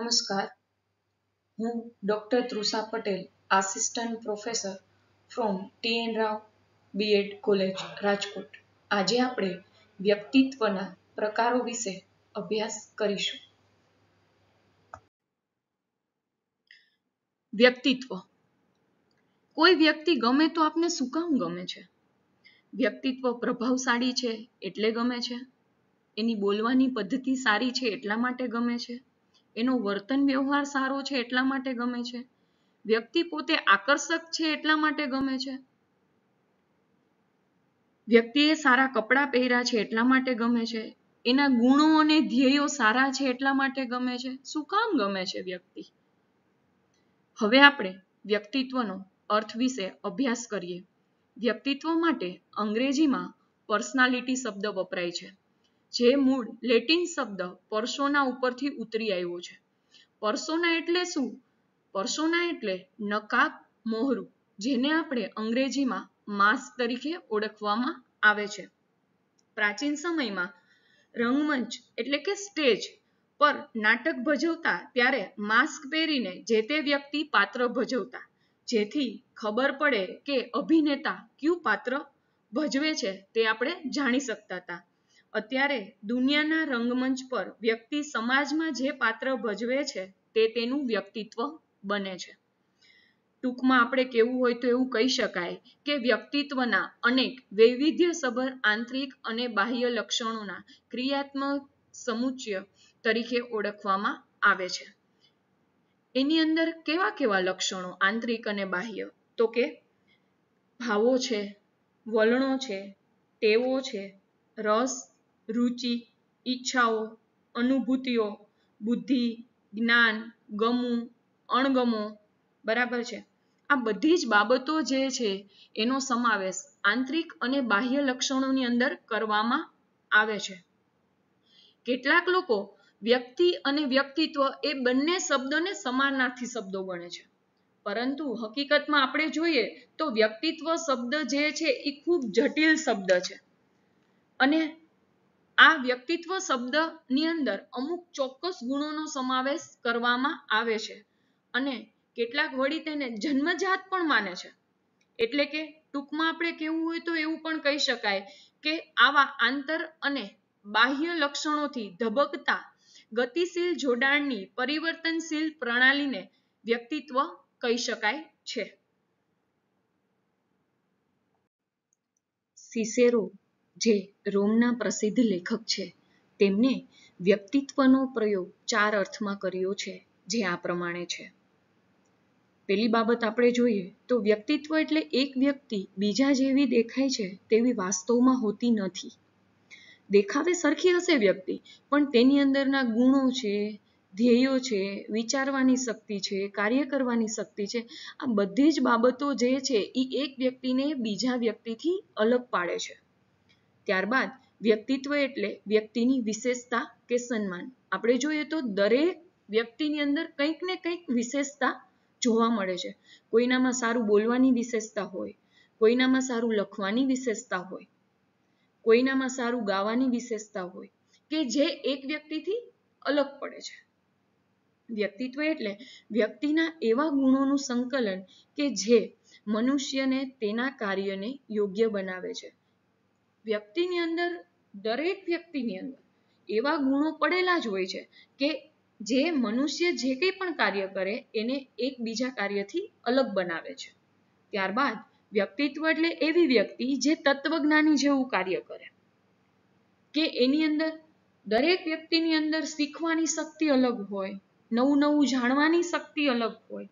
નમસ્કાર હું doctor Trusha Patel assistant professor from T N Rao B Ed college Rajkot આજે આપણે વ્યક્તિત્વના પ્રકારો વિશે અભ્યાસ કરીશું વ્યક્તિત્વ કોઈ વ્યક્તિ ગમે તો આપને શું કામ ગમે છે વ્યક્તિત્વ પ્રભાવશાળી છે એટલે ગમે છે એની બોલવાની પદ્ધતિ સારી છે એટલા માટે ગમે છે એનો વર્તન વ્યવહાર સારો છે એટલા માટે ગમે છે વ્યક્તિ પોતે આકર્ષક છે એટલા માટે ગમે છે વ્યક્તિએ સારા કપડાં પહેર્યા છે એટલા માટે ગમે છે એના ગુણો અને ધ્યેયો સારા છે એટલા માટે ગમે છે શું કામ ગમે છે વ્યક્તિ હવે આપણે વ્યક્તિત્વનો અર્થ વિશે અભ્યાસ કરીએ વ્યક્તિત્વ માટે અંગ્રેજીમાં પર્સનાલિટી શબ્દ વપરાય છે જે મૂળ લેટિન શબ્દ પરસોના ઉપરથી ઉતરી આવ્યો છે પરસોના એટલે શું પરસોના એટલે નકાબ મોહરું જેને આપણે અંગ્રેજીમાં માસ્ક તરીકે ઓળખવામાં આવે છે પ્રાચીન સમયમાં રંગમંચ એટલે કે સ્ટેજ પર નાટક ભજવતા ત્યારે માસ્ક પહેરીને જે તે વ્યક્તિ પાત્ર ભજવતા જેથી ખબર પડે કે અભિનેતા કયું પાત્ર ભજવે છે તે આપણે જાણી શકતા હતા અત્યારે દુનિયાના રંગમંચ પર વ્યક્તિ સમાજમાં જે પાત્ર ભજવે છે તે તેનું વ્યક્તિત્વ બને છે ટૂંકમાં આપણે કેવું હોય તો એવું કહી શકાય કે વ્યક્તિત્વના અનેક વૈવિધ્યસભર આંતરિક અને બાહ્ય લક્ષણોના ક્રિયાત્મક સમુચ્ય તરીકે ઓળખવામાં આવે છે એની અંદર કેવા કેવા લક્ષણો આંતરિક અને બાહ્ય તો કે ભાવો છે વલણો છે ટેવો છે રસ રુચિ ઈચ્છાઓ અનુભૂતિઓ બુદ્ધિ જ્ઞાન ગમવું અણગમો બરાબર છે આ બધી જ બાબતો જે છે એનો સમાવેશ આંતરિક અને બાહ્ય લક્ષણોની અંદર કરવામાં આવે છે કેટલાક લોકો વ્યક્તિ અને વ્યક્તિત્વ એ બંને શબ્દોને સમાનાર્થી શબ્દો ગણે છે પરંતુ હકીકતમાં આપણે જોઈએ તો વ્યક્તિત્વ શબ્દ જે છે એ ખૂબ જટિલ શબ્દ છે અને આ વ્યક્તિત્વ શબ્દની અંદર અમુક ચોક્કસ ગુણોનો સમાવેશ કરવામાં આવે છે અને કેટલાક વળી તેને જન્મજાત પણ માને છે એટલે કે ટૂંકમાં આપણે કહેવું હોય તો એવું પણ કહી શકાય કે આવા આંતર અને બાહ્ય લક્ષણોથી ધબકતા ગતિશીલ જોડાણની પરિવર્તનશીલ પ્રણાલીને વ્યક્તિત્વ કહી શકાય છે સિસેરો જે રોમના પ્રસિદ્ધ લેખક છે તેમને વ્યક્તિત્વનો પ્રયોગ ચાર અર્થમાં કર્યો છે જે આ પ્રમાણે છે પેલી બાબત આપણે જોઈએ તો વ્યક્તિત્વ એટલે એક વ્યક્તિ બીજા જેવી દેખાય છે તેવી વાસ્તવમાં હોતી નથી દેખાવે સરખી હશે વ્યક્તિ પણ તેની અંદરના ગુણો છે ધ્યેયો છે વિચારવાની શક્તિ છે કાર્ય કરવાની શક્તિ છે આ બધી જ બાબતો જે છે એ એક વ્યક્તિને બીજા વ્યક્તિથી અલગ પાડે છે ત્યારબાદ વ્યક્તિત્વ એટલે વ્યક્તિની વિશેષતા કે સન્માન આપણે જોઈએ તો દરેક વ્યક્તિની અંદર કંઈક ને કંઈક વિશેષતા જોવા મળે છે કોઈનામાં સારું બોલવાની વિશેષતા હોય કોઈનામાં સારું લખવાની વિશેષતા હોય કોઈનામાં સારું ગાવાની વિશેષતા હોય કે જે એક વ્યક્તિથી અલગ પડે છે વ્યક્તિત્વ એટલે વ્યક્તિના એવા ગુણોનું સંકલન કે જે મનુષ્યને તેના કાર્યને યોગ્ય બનાવે છે વ્યક્તિની અંદર દરેક વ્યક્તિની અંદર એવા ગુણો પડેલા જ હોય છે કે જે મનુષ્ય જે કંઈ પણ કાર્ય કરે એને એક કાર્યથી અલગ બનાવે છે ત્યારબાદ વ્યક્તિત્વ એટલે એવી વ્યક્તિ જે તત્વજ્ઞાની જેવું કાર્ય કરે કે એની અંદર દરેક વ્યક્તિની અંદર શીખવાની શક્તિ અલગ હોય નવું નવું જાણવાની શક્તિ અલગ હોય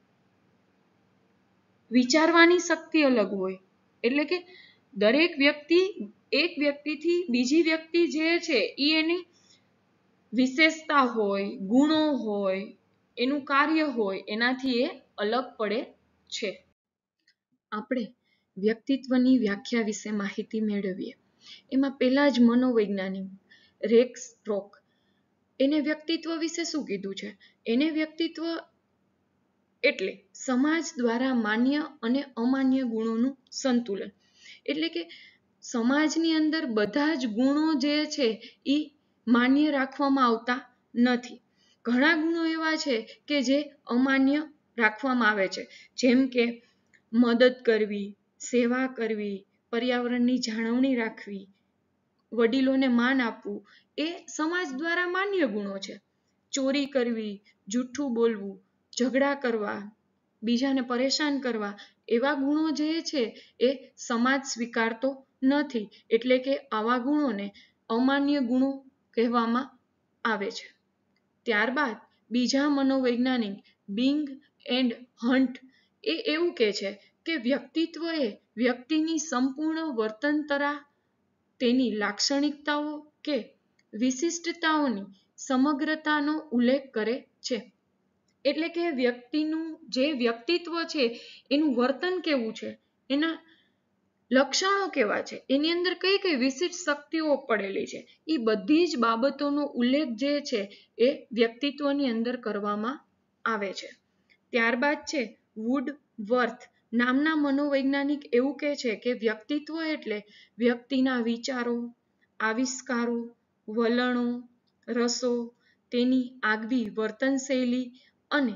વિચારવાની શક્તિ અલગ હોય એટલે કે દરેક વ્યક્તિ એક વ્યક્તિથી બીજી વ્યક્તિ જે છે એ એની વિશેષતા હોય ગુણો હોય એનું કાર્ય હોય એનાથી એ અલગ પડે છે આપણે વ્યક્તિત્વની વ્યાખ્યા વિશે માહિતી મેળવીએ એમાં પહેલાં જ મનોવૈજ્ઞાનિક રેક સ્ટ્રોક એને વ્યક્તિત્વ વિશે શું કીધું છે એને વ્યક્તિત્વ એટલે સમાજ દ્વારા માન્ય અને અમાન્ય ગુણોનું સંતુલન એટલે કે સમાજની અંદર બધા જ ગુણો જે છે એ માન્ય રાખવામાં આવતા નથી ઘણા ગુણો એવા છે કે જે અમાન્ય રાખવામાં આવે છે જેમ કે મદદ કરવી સેવા કરવી પર્યાવરણની જાળવણી રાખવી વડીલોને માન આપવું એ સમાજ દ્વારા માન્ય ગુણો છે ચોરી કરવી જૂઠું બોલવું ઝઘડા કરવા બીજાને પરેશાન કરવા એવા ગુણો જે છે એ સમાજ સ્વીકારતો નથી એટલે કે આવા ગુણોને અમાન્ય ગુણો કહેવામાં આવે છે ત્યારબાદ બીજા મનોવૈજ્ઞાનિક બિંગ એન્ડ હન્ટ એ એવું કહે છે કે વ્યક્તિત્વ એ વ્યક્તિની સંપૂર્ણ વર્તન તરા તેની લાક્ષણિકતાઓ કે વિશિષ્ટતાઓની સમગ્રતાનો ઉલ્લેખ કરે છે એટલે કે વ્યક્તિનું જે વ્યક્તિત્વ છે એનું વર્તન કેવું છે એના લક્ષણો કેવા છે એની અંદર કઈ કઈ વિશિષ્ટ શક્તિઓ પડેલી છે એ બધી જ બાબતોનો ઉલ્લેખ જે છે એ વ્યક્તિત્વની અંદર કરવામાં આવે છે ત્યારબાદ છે વુડ વર્થ નામના મનોવૈજ્ઞાનિક એવું કહે છે કે વ્યક્તિત્વ એટલે વ્યક્તિના વિચારો આવિષ્કારો વલણો રસો તેની આગવી વર્તનશૈલી અને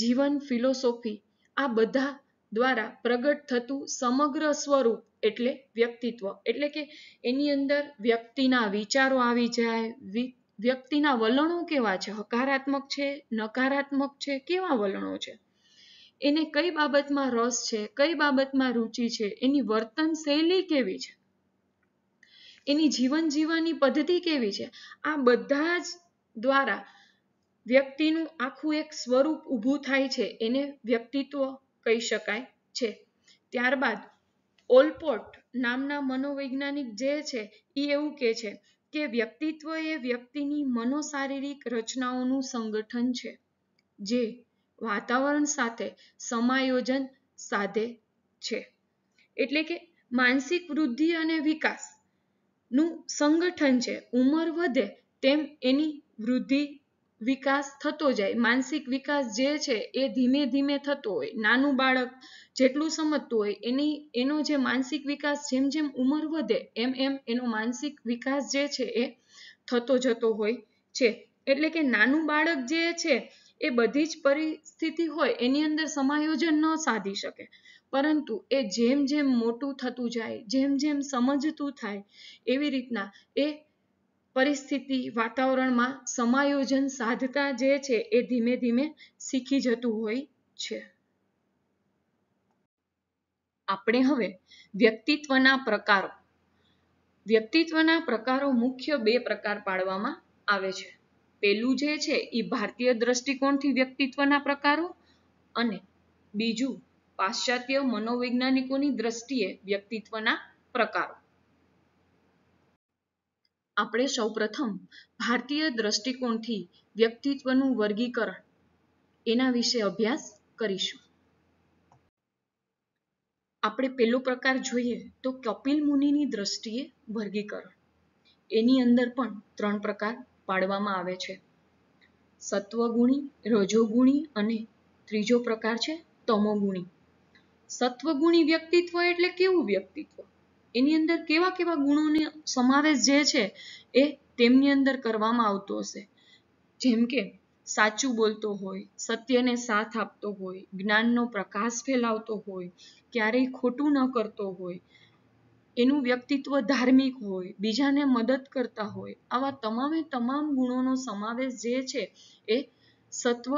જીવન philosophy આ બધા દ્વારા પ્રગટ થતું સમગ્ર સ્વરૂપ એટલે વ્યક્તિત્વ એટલે કે એની અંદર વ્યક્તિના વિચારો આવી જાય વ્યક્તિના વલણો કેવા છે હકારાત્મક છે નકારાત્મક છે કેવા વલણો છે એને કઈ બાબતમાં રસ છે કઈ બાબતમાં રુચિ છે એની વર્તન શૈલી કેવી છે એની જીવન જીવવાની પદ્ધતિ કેવી છે આ બધા જ દ્વારા વ્યક્તિનું આખું એક સ્વરૂપ ઊભું થાય છે એને વ્યક્તિત્વ કહી શકાય છે ત્યારબાદ ઓલપોર્ટ નામના મનોવૈજ્ઞાનિક જે છે એ એવું કહે છે કે વ્યક્તિત્વ એ વ્યક્તિની મનોશારીરિક રચનાઓનું સંગઠન છે જે વાતાવરણ સાથે સમાયોજન સાધે છે એટલે કે માનસિક વૃદ્ધિ અને વિકાસનું સંગઠન છે ઉંમર વધે તેમ એની વૃદ્ધિ વિકાસ થતો જાય માનસિક વિકાસ જે છે એ ધીમે ધીમે થતો હોય નાનું બાળક જેટલું સમજતું હોય એની એનો જે માનસિક વિકાસ જેમ જેમ ઉંમર વધે એમ એમ એનો માનસિક વિકાસ જે છે એ થતો જતો હોય છે એટલે કે નાનું બાળક જે છે એ બધી જ પરિસ્થિતિ હોય એની અંદર સમાયોજન ન સાધી શકે પરંતુ એ જેમ જેમ મોટું થતું જાય જેમ જેમ સમજતું થાય એવી રીતના એ પરિસ્થિતિ વાતાવરણમાં સમાયોજન સાધતા જે છે એ ધીમે ધીમે શીખી જતું હોય છે આપણે હવે વ્યક્તિત્વના પ્રકારો વ્યક્તિત્વના પ્રકારો મુખ્ય બે પ્રકાર પાડવામાં આવે છે પેલું જે છે એ ભારતીય દ્રષ્ટિકોણથી વ્યક્તિત્વના પ્રકારો અને બીજું પાશ્ચાત્ય મનોવૈજ્ઞાનિકોની દ્રષ્ટિએ વ્યક્તિત્વના પ્રકારો આપણે સૌપ્રથમ ભારતીય દ્રષ્ટિકોણથી વ્યક્તિત્વનું વર્ગીકરણ એના વિશે અભ્યાસ કરીશું આપણે પેલો પ્રકાર જોઈએ તો કપિલ મુનિની દ્રષ્ટિએ વર્ગીકરણ એની અંદર પણ ત્રણ પ્રકાર પાડવામાં આવે છે સત્વગુણી રજોગુણી અને ત્રીજો પ્રકાર છે તમોગુણી સત્વગુણી વ્યક્તિત્વ એટલે કેવું વ્યક્તિત્વ એની અંદર કેવા કેવા ગુણોનો સમાવેશ જે છે એ તેમની અંદર કરવામાં આવતો હશે જેમ કે સાચું બોલતો હોય સત્યને સાથ આપતો હોય જ્ઞાનનો પ્રકાશ ફેલાવતો હોય ક્યારેય ખોટું ન કરતો હોય એનું વ્યક્તિત્વ ધાર્મિક હોય બીજાને મદદ કરતા હોય આવા તમામે તમામ ગુણોનો સમાવેશ જે છે એ સત્વ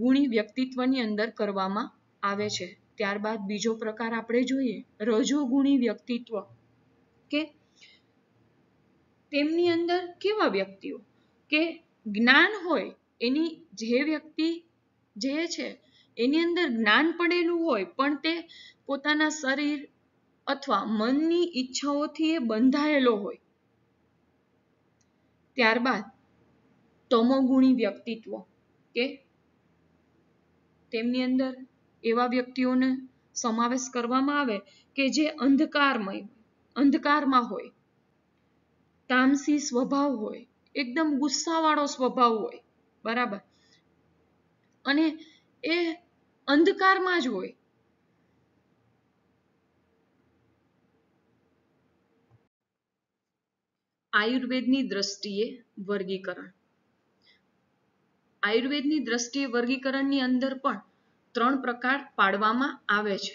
ગુણી વ્યક્તિત્વની અંદર કરવામાં આવે છે ત્યારબાદ બીજો પ્રકાર આપણે જોઈએ રજોગુણી વ્યક્તિત્વ કે તેમની અંદર કેવા વ્યક્તિઓ કે જ્ઞાન હોય એની જે વ્યક્તિ જે છે એની અંદર જ્ઞાન પડેલું હોય પણ તે પોતાના શરીર અથવા મનની ઈચ્છાઓથી એ બંધાયેલો હોય ત્યારબાદ તમોગુણી વ્યક્તિત્વ કે તેમની અંદર એવા વ્યક્તિઓને સમાવેશ કરવામાં આવે કે જે અંધકારમય અંધકારમાં હોય તામસી સ્વભાવ હોય એકદમ ગુસ્સાવાળો સ્વભાવ હોય બરાબર અને એ અંધકારમાં જ હોય આયુર્વેદની દ્રષ્ટિએ વર્ગીકરણ આયુર્વેદની દ્રષ્ટિએ વર્ગીકરણની અંદર પણ ત્રણ પ્રકાર પાડવામાં આવે છે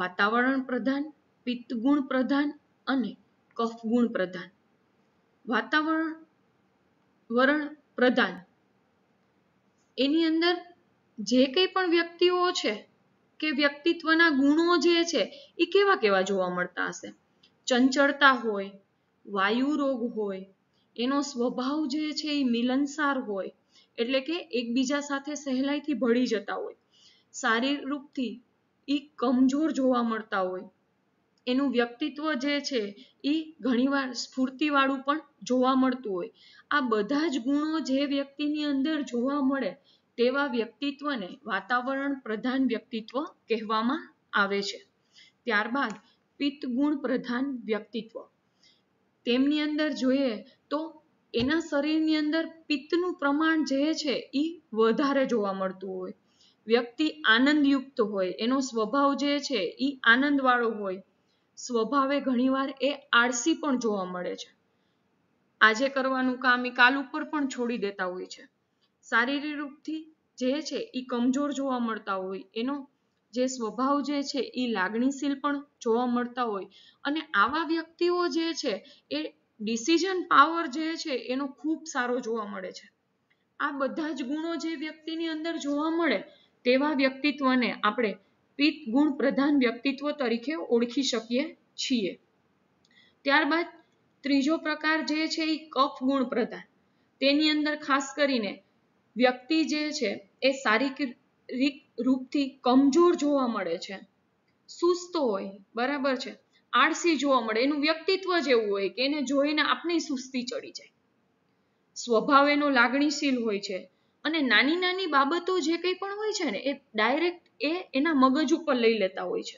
વાતાવરણ પ્રધાન પિત્તગુણ પ્રધાન અને કફગુણ પ્રધાન વાતાવરણ વરણ પ્રધાન એની અંદર જે કંઈ પણ વ્યક્તિઓ છે કે વ્યક્તિત્વના ગુણો જે છે એ કેવા કેવા જોવા મળતા હશે ચંચળતા હોય વાયુ રોગ હોય એનો સ્વભાવ જે છે એ મિલનસાર હોય એટલે કે એકબીજા સાથે સહેલાઈથી ભળી જતા હોય શારીરરૂપથી એ કમજોર જોવા મળતા હોય એનું વ્યક્તિત્વ જે છે એ ઘણીવાર સ્ફૂર્તિવાળું પણ જોવા મળતું હોય આ બધા જ ગુણો જે વ્યક્તિની અંદર જોવા મળે તેવા વ્યક્તિત્વને વાતાવરણ પ્રધાન વ્યક્તિત્વ કહેવામાં આવે છે ત્યારબાદ પિત્ત ગુણ પ્રધાન વ્યક્તિત્વ તેમની અંદર જોઈએ તો એના શરીરની અંદર પિત્તનું પ્રમાણ જે છે એ વધારે જોવા મળતું હોય વ્યક્તિ આનંદયુક્ત હોય એનો સ્વભાવ જે છે એ આનંદવાળો હોય સ્વભાવે ઘણીવાર એ આળસી પણ જોવા મળે છે આજે કરવાનું કામ એ કાલ ઉપર પણ છોડી દેતા હોય છે શારીરિક રૂપથી જે છે એ કમજોર જોવા મળતા હોય એનો જે સ્વભાવ જે છે એ લાગણીશીલ પણ જોવા મળતા હોય અને આવા વ્યક્તિઓ જે છે એ ડિસિઝન પાવર જે છે એનો ખૂબ સારો જોવા મળે છે આ બધા જ ગુણો જે વ્યક્તિની અંદર જોવા મળે તેવા વ્યક્તિત્વને આપણે પિત્ત ગુણ પ્રધાન વ્યક્તિત્વ તરીકે ઓળખી શકીએ છીએ ત્યારબાદ ત્રીજો પ્રકાર જે છે એ કફ ગુણ પ્રધાન તેની અંદર ખાસ કરીને વ્યક્તિ જે છે એ શારીરિક રૂપથી કમજોર જોવા મળે છે સુસ્ત હોય બરાબર છે આળસી જોવા મળે એનું વ્યક્તિત્વ જેવું હોય કે એને જોઈને આપની સુસ્તી ચડી જાય સ્વભાવ એનો લાગણીશીલ હોય છે અને નાની નાની બાબતો જે કંઈ પણ હોય છે ને એ ડાયરેક્ટ એ એના મગજ ઉપર લઈ લેતા હોય છે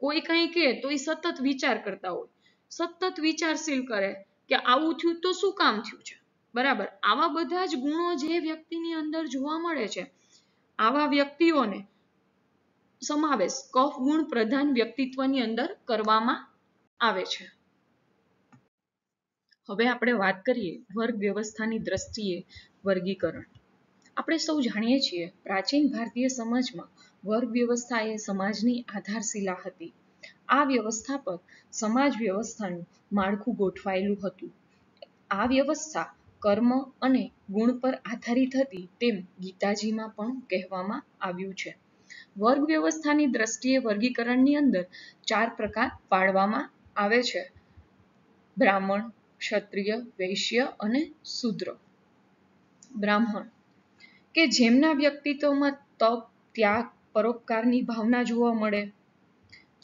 કોઈ કંઈ કહે તો એ સતત વિચાર કરતા હોય સતત વિચારશીલ કરે કે આવું થયું તો શું કામ થયું છે બરાબર આવા બધા જ ગુણો જે વ્યક્તિની અંદર જોવા મળે છે આવા વ્યક્તિઓને સમાવેશ કફ ગુણ પ્રધાન વ્યક્તિત્વની અંદર કરવામાં આવે છે હવે આપણે વાત કરીએ વર્ગ વ્યવસ્થાની દ્રષ્ટિએ વર્ગીકરણ આપણે સૌ જાણીએ છીએ પ્રાચીન ભારતીય સમાજમાં વર્ગ વ્યવસ્થા એ સમાજની આધારશિલા હતી આ વ્યવસ્થા પર સમાજ વ્યવસ્થાનું માળખું ગોઠવાયેલું હતું આ વ્યવસ્થા કર્મ અને ગુણ પર આધારિત હતી તેમ ગીતાજીમાં પણ કહેવામાં આવ્યું છે વર્ગ વ્યવસ્થાની દ્રષ્ટિએ વર્ગીકરણની અંદર ચાર પ્રકાર પાડવામાં આવે છે બ્રાહ્મણ ક્ષત્રિય વૈશ્ય અને શુદ્ર બ્રાહ્મણ કે જેમના વ્યક્તિત્વમાં તપ ત્યાગ પરોપકારની ભાવના જોવા મળે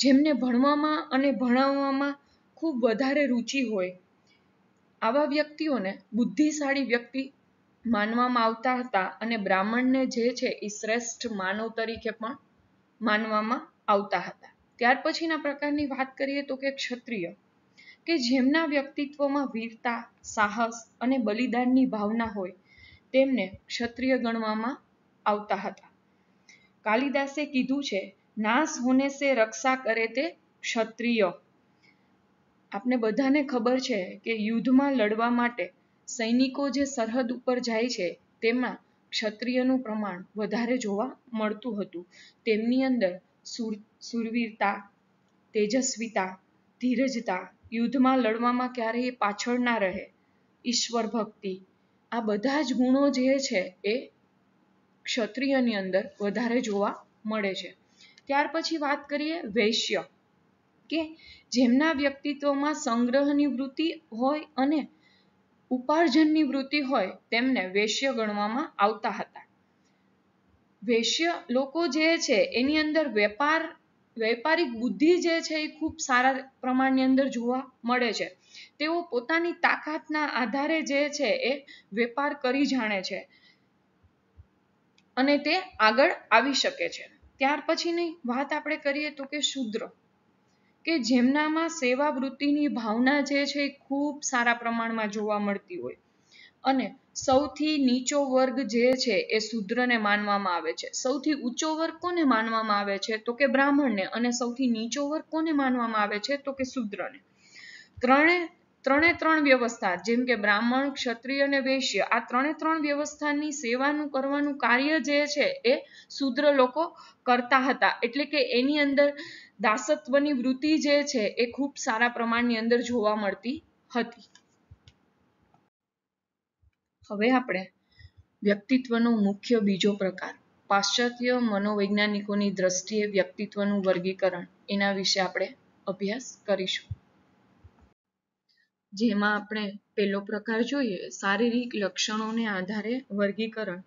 જેમને ભણવામાં અને ભણાવવામાં ખૂબ વધારે રુચિ હોય આવા વ્યક્તિઓને બુદ્ધિશાળી વ્યક્તિ માનવામાં આવતા હતા અને બ્રાહ્મણને જે છે એ શ્રેષ્ઠ માનવ તરીકે પણ માનવામાં આવતા હતા ત્યાર પછીના પ્રકારની વાત કરીએ તો કે ક્ષત્રિય કે જેમના વ્યક્તિત્વમાં વીરતા સાહસ અને બલિદાનની ભાવના હોય તેમને ક્ષત્રિય ગણવામાં આવતા હતા કાલિદાસે કીધું છે નાશ હોને સે રક્ષા કરે તે ક્ષત્રિય આપણે બધાને ખબર છે કે યુદ્ધમાં લડવા માટે સૈનિકો જે સરહદ ઉપર જાય છે તેમાં ક્ષત્રિયનું પ્રમાણ વધારે જોવા મળતું હતું તેમની અંદર સુર સુરવીરતા તેજસ્વીતા ધીરજતા યુદ્ધમાં લડવામાં ક્યારેય પાછળ ના રહે ઈશ્વર ભક્તિ આ બધા જ ગુણો જે છે એ ક્ષત્રિયની અંદર વધારે જોવા મળે છે ત્યાર પછી વાત કરીએ વૈશ્ય કે જેમના વ્યક્તિત્વમાં સંગ્રહની વૃત્તિ હોય અને ઉપાર્જનની વૃત્તિ હોય તેમને વૈશ્ય ગણવામાં આવતા હતા વૈશ્ય લોકો જે છે એની અંદર વેપાર વેપારિક બુદ્ધિ જે છે એ ખૂબ સારા પ્રમાણની અંદર જોવા મળે છે તેઓ પોતાની તાકાતના આધારે જે છે એ વેપાર કરી જાણે છે અને તે આગળ આવી શકે છે ત્યાર પછીની વાત આપણે કરીએ તો કે શુદ્ર કે જેમનામાં સેવા વૃત્તિની ભાવના જે છે એ ખૂબ સારા પ્રમાણમાં જોવા મળતી હોય અને સૌથી નીચો વર્ગ જે છે એ શુદ્રને માનવામાં આવે છે સૌથી ઊંચો વર્ગ કોને માનવામાં આવે છે તો કે બ્રાહ્મણને અને સૌથી નીચો વર્ગ કોને માનવામાં આવે છે તો કે શુદ્રને ત્રણે ત્રણે ત્રણ વ્યવસ્થા જેમ કે બ્રાહ્મણ ક્ષત્રિય અને વૈશ્ય આ ત્રણે ત્રણ વ્યવસ્થાની સેવાનું કરવાનું કાર્ય જે છે એ શુદ્ર લોકો કરતા હતા એટલે કે એની અંદર દાસત્વની વૃત્તિ જે છે એ ખૂબ સારા પ્રમાણની અંદર જોવા મળતી હતી હવે આપણે વ્યક્તિત્વનો મુખ્ય બીજો પ્રકાર પાશ્ચાત્ય મનોવૈજ્ઞાનિકોની દ્રષ્ટિએ વ્યક્તિત્વનું વર્ગીકરણ એના વિશે આપણે અભ્યાસ કરીશું જેમાં આપણે પહેલો પ્રકાર જોઈએ શારીરિક લક્ષણોને આધારે વર્ગીકરણ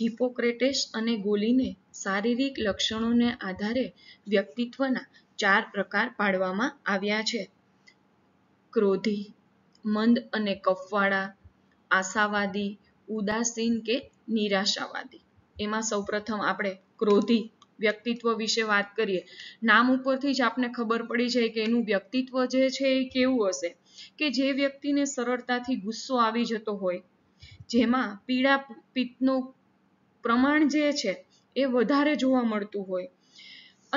હિપોક્રેટેસ અને ગોલીને શારીરિક લક્ષણોને આધારે વ્યક્તિત્વના ચાર પ્રકાર પાડવામાં આવ્યા છે ક્રોધી મંદ અને કફવાળા આશાવાદી ઉદાસીન કે નિરાશાવાદી એમાં સૌપ્રથમ આપણે ક્રોધી વ્યક્તિત્વ વિશે વાત કરીએ નામ ઉપરથી જ આપને ખબર પડી જાય કે એનું વ્યક્તિત્વ જે છે એ કેવું હશે કે જે વ્યક્તિને સરળતાથી ગુસ્સો આવી જતો હોય જેમાં પીડા પિત્તનું પ્રમાણ જે છે એ વધારે જોવા મળતું હોય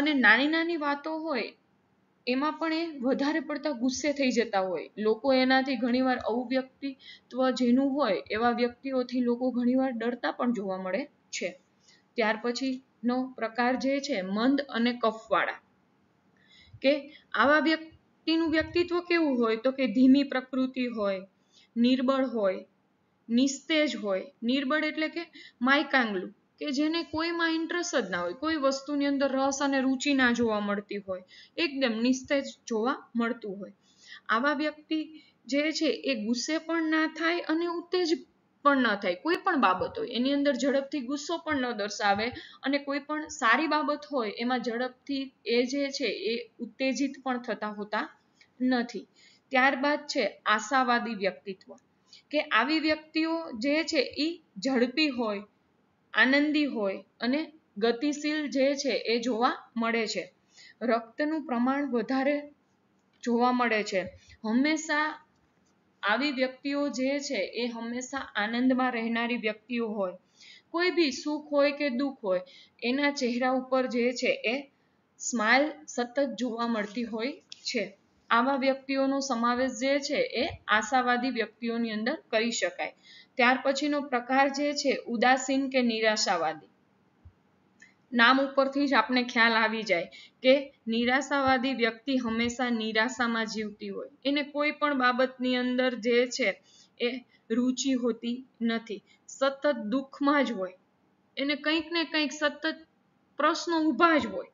અને નાની નાની વાતો હોય એમાં પણ એ વધારે પડતા ગુસ્સે થઈ જતા હોય લોકો એનાથી ઘણીવાર આવું વ્યક્તિત્વ જેનું હોય એવા વ્યક્તિઓથી લોકો ઘણીવાર ડરતા પણ જોવા મળે છે ત્યાર પછી નો પ્રકાર જે છે મંદ અને કફવાળા કે આવા વ્યક્તિનું વ્યક્તિત્વ કેવું હોય તો કે ધીમી પ્રકૃતિ હોય નિર્બળ હોય નિસ્તેજ હોય નિર્બળ એટલે કે માયકાંગલું કે જેને કોઈમાં ઇન્ટરેસ્ટ જ ના હોય કોઈ વસ્તુની અંદર રસ અને રુચિ ના જોવા મળતી હોય એકદમ નિસ્તેજ જોવા મળતું હોય આવા વ્યક્તિ જે છે એ ગુસ્સે પણ ના થાય અને ઉત્તેજ પણ ન થાય કોઈ પણ બાબત હોય એની અંદર ઝડપથી ગુસ્સો પણ ન દર્શાવે અને કોઈ પણ સારી બાબત હોય એમાં ઝડપથી એ જે છે એ ઉત્તેજિત પણ થતા હોતા નથી ત્યારબાદ છે આશાવાદી વ્યક્તિત્વ કે આવી વ્યક્તિઓ જે છે એ ઝડપી હોય આનંદી હોય અને ગતિશીલ જે છે એ જોવા મળે છે રક્તનું પ્રમાણ વધારે જોવા મળે છે હંમેશા આવી વ્યક્તિઓ જે છે એ હંમેશા આનંદમાં રહેનારી વ્યક્તિઓ હોય કોઈ ભી સુખ હોય કે દુઃખ હોય એના ચહેરા ઉપર જે છે એ સ્માઇલ સતત જોવા મળતી હોય છે આવા વ્યક્તિઓનો સમાવેશ જે છે એ આશાવાદી વ્યક્તિઓની અંદર કરી શકાય ત્યાર પછીનો પ્રકાર જે છે ઉદાસીન કે નિરાશાવાદી નામ ઉપરથી જ આપણે ખ્યાલ આવી જાય કે નિરાશાવાદી વ્યક્તિ હંમેશા નિરાશામાં જીવતી હોય એને કોઈ પણ બાબતની અંદર જે છે એ રુચિ હોતી નથી સતત દુઃખમાં જ હોય એને કંઈક ને કંઈક સતત પ્રશ્નો ઊભા જ હોય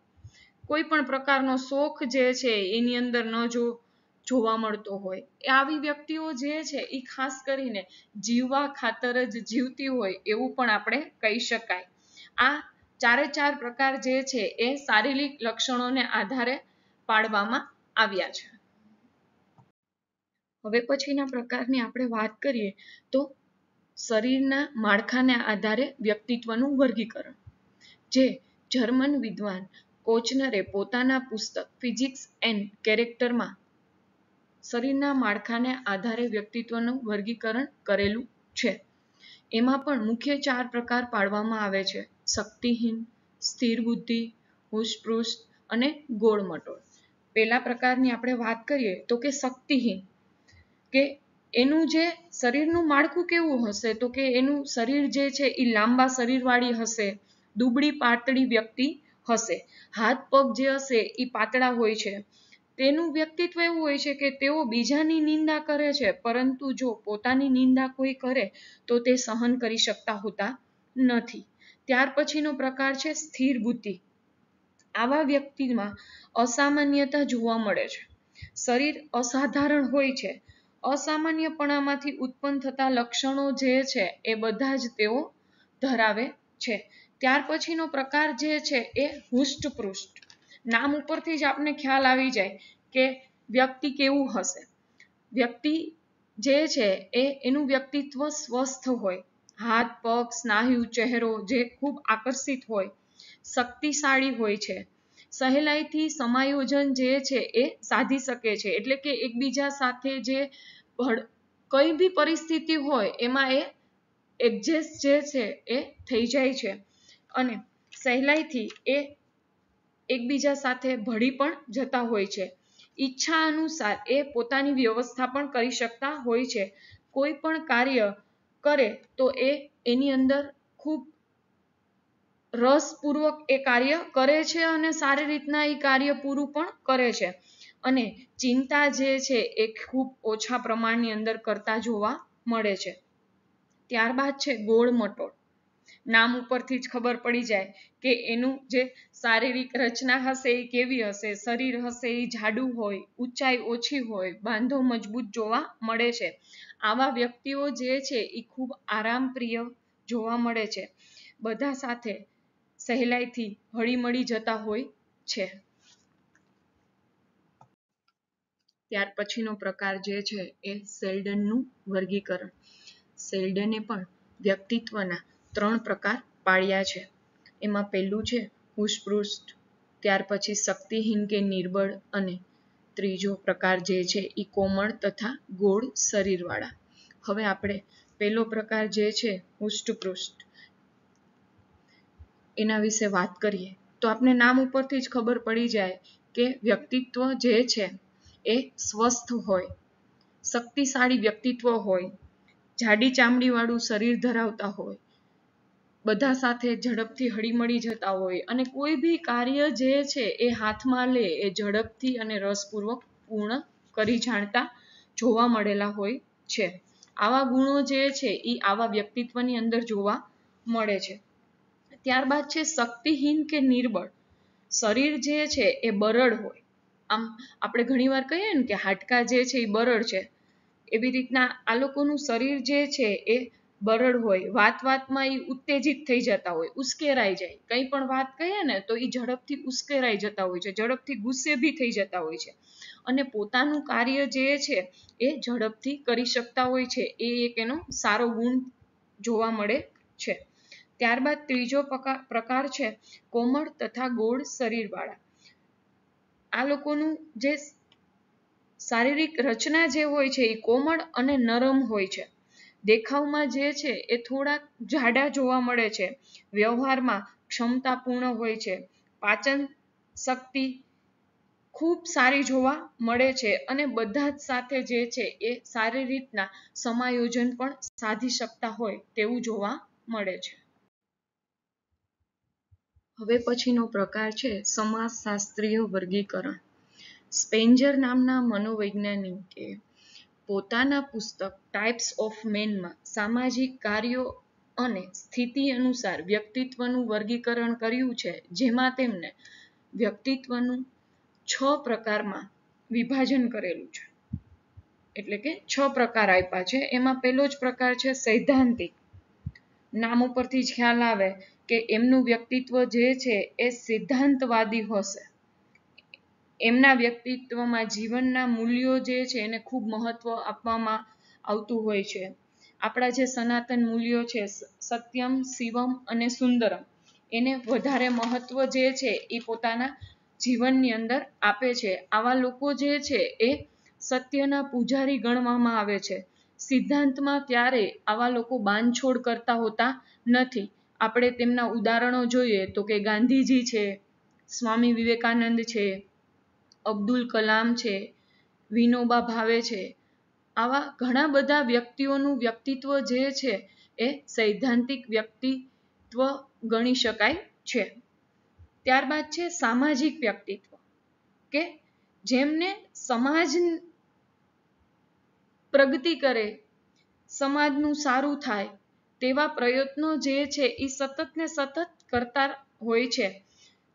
કોઈ પણ પ્રકારનો શોખ જે છે એની અંદર ન જો જોવા મળતો હોય એ આવી વ્યક્તિઓ જે છે એ ખાસ કરીને જીવવા ખાતર જ જીવતી હોય એવું પણ આપણે કહી શકાય આ ચારે ચાર પ્રકાર જે છે એ શારીરિક લક્ષણોને આધારે પાડવામાં આવ્યા છે હવે પછીના પ્રકારની આપણે વાત કરીએ તો શરીરના માળખાને આધારે વ્યક્તિત્વનું વર્ગીકરણ જે જર્મન વિદ્વાન કોચનરે પોતાના પુસ્તક ફિઝિક્સ એન્ડ કેરેક્ટરમાં શરીરના માળખાને આધારે વ્યક્તિત્વનું વર્ગીકરણ કરેલું છે એમાં પણ મુખ્ય ચાર પ્રકાર પાડવામાં આવે છે શક્તિહીન સ્થિર બુદ્ધિ હુસપુસ અને ગોળમટોળ પહેલા પ્રકારની આપણે વાત કરીએ તો કે શક્તિહીન કે એનું જે શરીરનું માળખું કેવું હશે તો કે એનું શરીર જે છે એ લાંબા શરીરવાળી હશે દુબળી પાતળી વ્યક્તિ હશે હાથ પગ જે હશે એ પાતળા હોય છે તેનું વ્યક્તિત્વ એવું હોય છે કે તેઓ બીજાની નિંદા કરે છે પરંતુ જો પોતાની નિંદા કોઈ કરે તો તે સહન કરી શકતા હોતા નથી ત્યાર પછીનો પ્રકાર છે સ્થિર બુદ્ધિ આવા વ્યક્તિમાં અસામાન્યતા જોવા મળે છે શરીર અસાધારણ હોય છે અસામાન્યપણામાંથી ઉત્પન્ન થતા લક્ષણો જે છે એ બધા જ તેઓ ધરાવે છે ત્યાર પછીનો પ્રકાર જે છે એ હુષ્ટપૃષ્ઠ નામ ઉપરથી જ આપને ખ્યાલ આવી જાય કે વ્યક્તિ કેવું હશે વ્યક્તિ જે છે એ એનું વ્યક્તિત્વ સ્વસ્થ હોય હાથ પગ સ્નાયુ ચહેરો જે ખૂબ આકર્ષિત હોય શક્તિશાળી હોય છે સહેલાઈથી સમાયોજન જે છે એ સાધી શકે છે એટલે કે એકબીજા સાથે જે કઈ બી પરિસ્થિતિ હોય એમાં એ એડજસ્ટ જે છે એ થઈ જાય છે અને સહેલાઈથી એ એકબીજા સાથે ભળી પણ જતા હોય છે ઈચ્છા અનુસાર એ પોતાની વ્યવસ્થા પણ કરી શકતા હોય છે કોઈ પણ કાર્ય કરે તો એ એની અંદર ખૂબ રસપૂર્વક એ કાર્ય કરે છે અને સારી રીતના એ કાર્ય પૂરું પણ કરે છે અને ચિંતા જે છે એ ખૂબ ઓછા પ્રમાણની અંદર કરતા જોવા મળે છે ત્યારબાદ છે ગોળ મટોળ નામ ઉપરથી જ ખબર પડી જાય કે એનું જે શારીરિક રચના હશે એ કેવી હશે શરીર હશે એ જાડું હોય ઊંચાઈ ઓછી હોય બાંધો મજબૂત જોવા મળે છે આવા વ્યક્તિઓ જે છે એ ખૂબ આરામપ્રિય જોવા મળે છે બધા સાથે સહેલાઈથી હળીમળી જતા હોય છે ત્યાર પછીનો પ્રકાર જે છે એ સેલ્ડનનું વર્ગીકરણ સેલ્ડને પણ વ્યક્તિત્વના ત્રણ પ્રકાર પાડ્યા છે એમાં પહેલું છે પુષ્પૃષ્ઠ ત્યાર પછી શક્તિહીન કે નિર્બળ અને ત્રીજો પ્રકાર જે છે એ કોમળ તથા ગોળ શરીરવાળા હવે આપણે પહેલો પ્રકાર જે છે હુષ્ટપૃષ્ઠ એના વિશે વાત કરીએ તો આપણે નામ ઉપરથી જ ખબર પડી જાય કે વ્યક્તિત્વ જે છે એ સ્વસ્થ હોય શક્તિશાળી વ્યક્તિત્વ હોય જાડી ચામડીવાળું શરીર ધરાવતા હોય બધા સાથે ઝડપથી હળીમળી જતા હોય અને કોઈ બી કાર્ય જે છે એ હાથમાં લે એ ઝડપથી અને રસપૂર્વક પૂર્ણ કરી જાણતા જોવા મળેલા હોય છે આવા ગુણો જે છે એ આવા વ્યક્તિત્વની અંદર જોવા મળે છે ત્યારબાદ છે શક્તિહીન કે નિર્બળ શરીર જે છે એ બરડ હોય આમ આપણે ઘણીવાર કહીએ ને કે હાડકા જે છે એ બરડ છે એવી રીતના આ લોકોનું શરીર જે છે એ બરડ હોય વાત વાતમાં એ ઉત્તેજિત થઈ જતા હોય ઉશ્કેરાઈ જાય કંઈ પણ વાત કહીએ ને તો એ ઝડપથી ઉશ્કેરાઈ જતા હોય છે ઝડપથી ગુસ્સે બી થઈ જતા હોય છે અને પોતાનું કાર્ય જે છે એ ઝડપથી કરી શકતા હોય છે એ એક એનો સારો ગુણ જોવા મળે છે ત્યારબાદ ત્રીજો પ્રકાર છે કોમળ તથા ગોળ શરીરવાળા આ લોકોનું જે શારીરિક રચના જે હોય છે એ કોમળ અને નરમ હોય છે દેખાવમાં જે છે એ થોડાક જાડા જોવા મળે છે વ્યવહારમાં ક્ષમતાપૂર્ણ હોય છે પાચન શક્તિ ખૂબ સારી જોવા મળે છે અને બધા જ સાથે જે છે એ સારી રીતના સમાયોજન પણ સાધી શકતા હોય તેવું જોવા મળે છે હવે પછીનો પ્રકાર છે સમાજશાસ્ત્રીય વર્ગીકરણ સ્પેન્જર નામના મનોવૈજ્ઞાનિકે પોતાના પુસ્તક ટાઈપ્સ ઓફ મેનમાં સામાજિક કાર્યો અને સ્થિતિ અનુસાર વ્યક્તિત્વનું વર્ગીકરણ કર્યું છે જેમાં તેમને વ્યક્તિત્વનું છ પ્રકારમાં વિભાજન કરેલું છે એટલે કે છ પ્રકાર આપ્યા છે એમાં પહેલો જ પ્રકાર છે સૈદ્ધાંતિક નામ ઉપરથી જ ખ્યાલ આવે કે એમનું વ્યક્તિત્વ જે છે એ સિદ્ધાંતવાદી હશે એમના વ્યક્તિત્વમાં જીવનના મૂલ્યો જે છે એને ખૂબ મહત્ત્વ આપવામાં આવતું હોય છે આપણા જે સનાતન મૂલ્યો છે સત્યમ શિવમ અને સુંદરમ એને વધારે મહત્ત્વ જે છે એ પોતાના જીવનની અંદર આપે છે આવા લોકો જે છે એ સત્યના પૂજારી ગણવામાં આવે છે સિદ્ધાંતમાં ક્યારે આવા લોકો બાંધછોડ કરતા હોતા નથી આપણે તેમના ઉદાહરણો જોઈએ તો કે ગાંધીજી છે સ્વામી વિવેકાનંદ છે અબ્દુલ કલામ છે વિનોબા ભાવે છે આવા ઘણા બધા વ્યક્તિઓનું વ્યક્તિત્વ જે છે એ સૈદ્ધાંતિક વ્યક્તિત્વ ગણી શકાય છે ત્યારબાદ છે સામાજિક વ્યક્તિત્વ કે જેમને સમાજ પ્રગતિ કરે સમાજનું સારું થાય તેવા પ્રયત્નો જે છે એ સતત ને સતત કરતા હોય છે